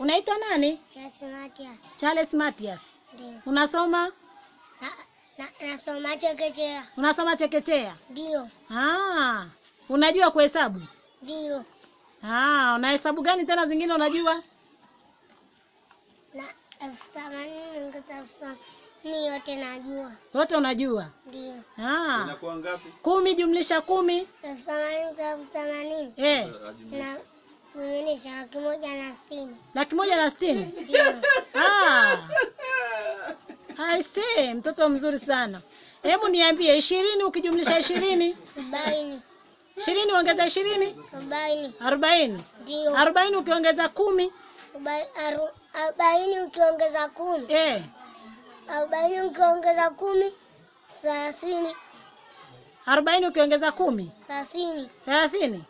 Unaitwa nani? Charles Matias. Charles Matias. Ndio. Unasoma? Na, na, nasoma chekechea. Unasoma chekechea? Ndio. Ah, unajua kuhesabu? Ndio. Ah, unahesabu gani tena zingine unajua? Na elfu themanini ni yote najua. Yote unajua? Ndio. Ah. Inakuwa ngapi? Kumi jumlisha kumi? Elfu themanini elfu themanini. Eh. Na Nimeonyesha laki moja na sitini. Laki moja na sitini? Ah. I see, mtoto mzuri sana. Hebu niambie ishirini ukijumlisha ishirini? Arobaini. Ishirini ongeza ishirini? Arobaini. Arobaini? Ndio. Arobaini ukiongeza kumi? Arobaini ukiongeza kumi. Eh. Arobaini ukiongeza kumi thelathini. Arobaini ukiongeza kumi? Thelathini. Thelathini?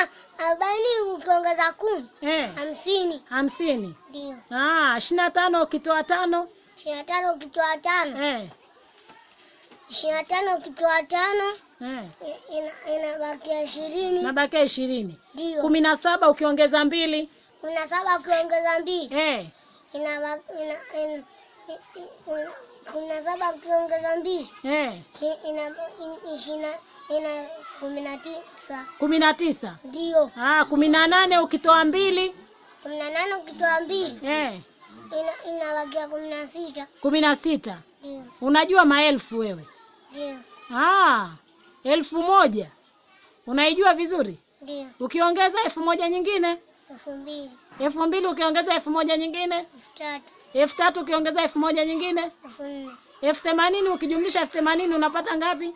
Ah, arobaini ukiongeza kumi hamsini eh. hamsini ah, ishirini na tano ukitoa tano ishirini na tano ukitoa tano eh. ishirini na tano ukitoa tano eh. inabakia ishirini nabakia ishirini kumi na saba ukiongeza mbili kumi na saba ukiongeza mbili eh. inabakia kumi na saba eh. ah, ukiongeza mbili yeah. Eh. ina, ina, ina kumi na tisa kumi na tisa ndio kumi na nane ukitoa mbili kumi na nane ukitoa mbili ina inabakia kumi na sita kumi na sita unajua maelfu wewe ah, elfu moja unaijua vizuri dio ukiongeza elfu moja nyingine elfu mbili elfu mbili ukiongeza elfu moja nyingine elfu tatu elfu ukiongeza elfu moja nyingine elfu nne elfu themanini ukijumlisha elfu themanini unapata ngapi?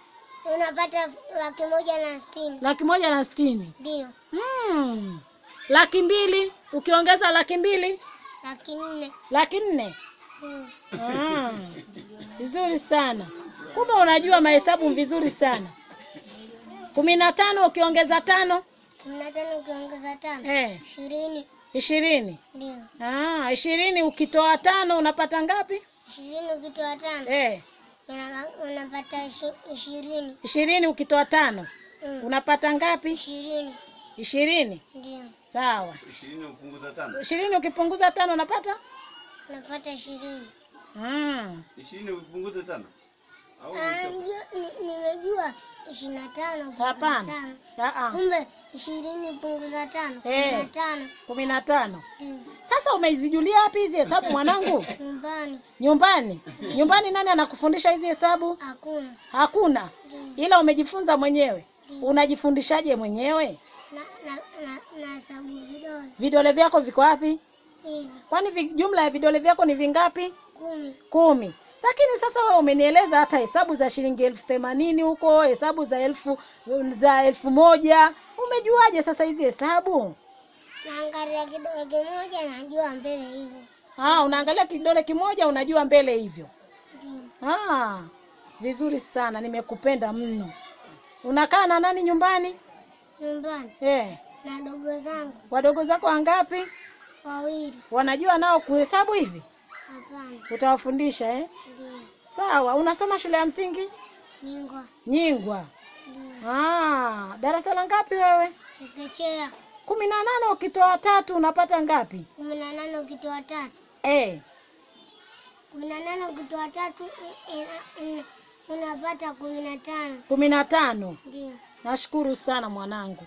Unapata laki moja na sitini laki moja na sitini Ndio. hmm. laki mbili ukiongeza laki mbili laki nne laki nne hmm. Hmm. vizuri sana. Kumbe unajua mahesabu vizuri sana. kumi na tano ukiongeza tano tano ukiongeza eh. tano ishirini ndio. Ah, ishirini ukitoa tano unapata ngapi? ishirini ukitoa tano eh. unapata ishirini. Ishirini ukitoa tano mm, unapata ngapi? ishirini ishirini ndio. Sawa. ishirini ukipunguza tano unapata ishirini. ishirini ukipunguza tano nimejua ishirini na tano kumbe ishirini punguza eh. tano kumi na tano mm. Sasa umeizijulia wapi hizi hesabu mwanangu? Nyumbani. Nyumbani? Mm. Nyumbani nani anakufundisha hizi hesabu? Hakuna. Hakuna. Mm. Ila umejifunza mwenyewe. Unajifundishaje mwenyewe? na hesabu vidole. Vidole vyako viko wapi? Hivi. Kwani jumla ya vidole vyako ni vingapi? Kumi. Kumi lakini sasa wewe umenieleza hata hesabu za shilingi elfu themanini huko hesabu za elfu za elfu moja umejuaje sasa hizi hesabu naangalia kidole kimoja najua mbele hivyo ah unaangalia kidole kimoja unajua mbele hivyo ah vizuri sana nimekupenda mno unakaa na nani nyumbani nyumbani eh. na dogo zangu wadogo zako wangapi wawili wanajua nao kuhesabu hivi Hapana. Utawafundisha eh? Ndiyo. Sawa, unasoma shule ya msingi? Nyingwa. Nyingwa. Ndiyo. Ah, darasa la ngapi wewe? Chekechea. Kumi na nane ukitoa tatu unapata ngapi? Kumi na nane ukitoa tatu. Eh. Kumi na nane ukitoa tatu e, e, e, unapata kumi na tano. Kumi na tano. Ndiyo. Nashukuru sana mwanangu.